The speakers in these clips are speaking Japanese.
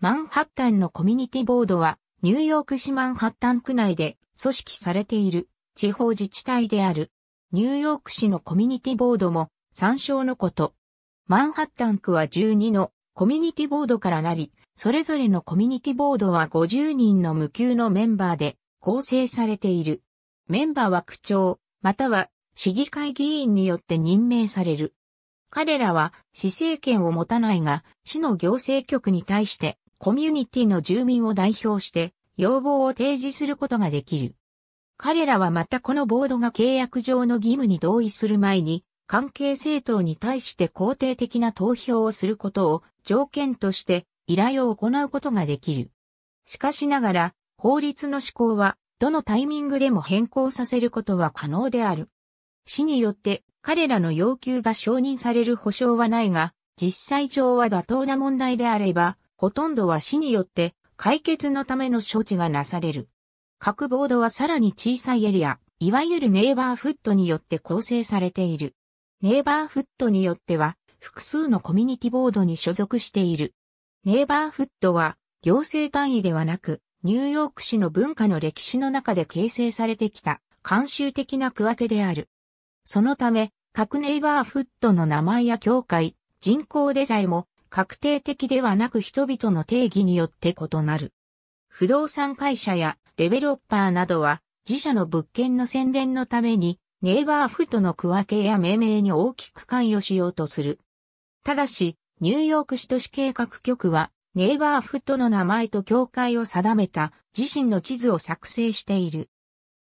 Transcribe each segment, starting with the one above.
マンハッタンのコミュニティボードは、ニューヨーク市マンハッタン区内で組織されている地方自治体である。ニューヨーク市のコミュニティボードも参照のこと。マンハッタン区は12のコミュニティボードからなり、それぞれのコミュニティボードは50人の無給のメンバーで構成されている。メンバーは区長、または市議会議員によって任命される。彼らは市政権を持たないが、市の行政局に対してコミュニティの住民を代表して要望を提示することができる。彼らはまたこのボードが契約上の義務に同意する前に、関係政党に対して肯定的な投票をすることを条件として依頼を行うことができる。しかしながら、法律の施行は、どのタイミングでも変更させることは可能である。市によって彼らの要求が承認される保証はないが、実際上は妥当な問題であれば、ほとんどは市によって解決のための処置がなされる。各ボードはさらに小さいエリア、いわゆるネイバーフットによって構成されている。ネイバーフットによっては複数のコミュニティボードに所属している。ネイバーフットは行政単位ではなく、ニューヨーク市の文化の歴史の中で形成されてきた慣習的な区分けである。そのため、各ネイバーフットの名前や境界、人口でさえも確定的ではなく人々の定義によって異なる。不動産会社やデベロッパーなどは自社の物件の宣伝のためにネイバーフとの区分けや命名に大きく関与しようとする。ただし、ニューヨーク市都市計画局はネイバーフとの名前と境界を定めた自身の地図を作成している。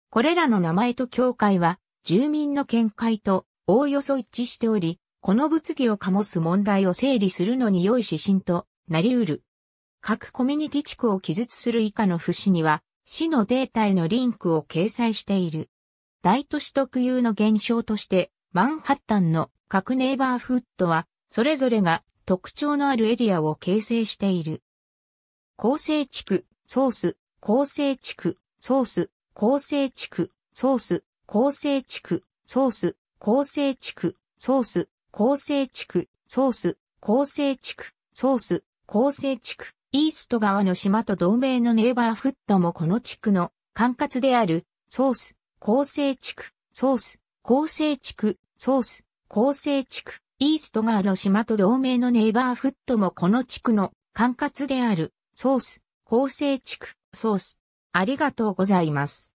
これらの名前と境界は住民の見解とおおよそ一致しており、この物議を醸す問題を整理するのに良い指針となり得る。各コミュニティ地区を記述する以下の節には、市のデータへのリンクを掲載している。大都市特有の現象として、マンハッタンの各ネイバーフットは、それぞれが特徴のあるエリアを形成している。構成地区、ソース、構成地区、ソース、構成地区、ソース、構成地区、ソース、構成地区、ソース、構成地区、ソース、構成地区、ソース、構成地区、イースト側の島と同盟のネイバーフットもこの地区の管轄である、ソース、構成地区、ソース、構成地区、ソース、構成地区、イースト側の島と同盟のネイバーフットもこの地区の管轄である、ソース、構成地区、ソース。ありがとうございます。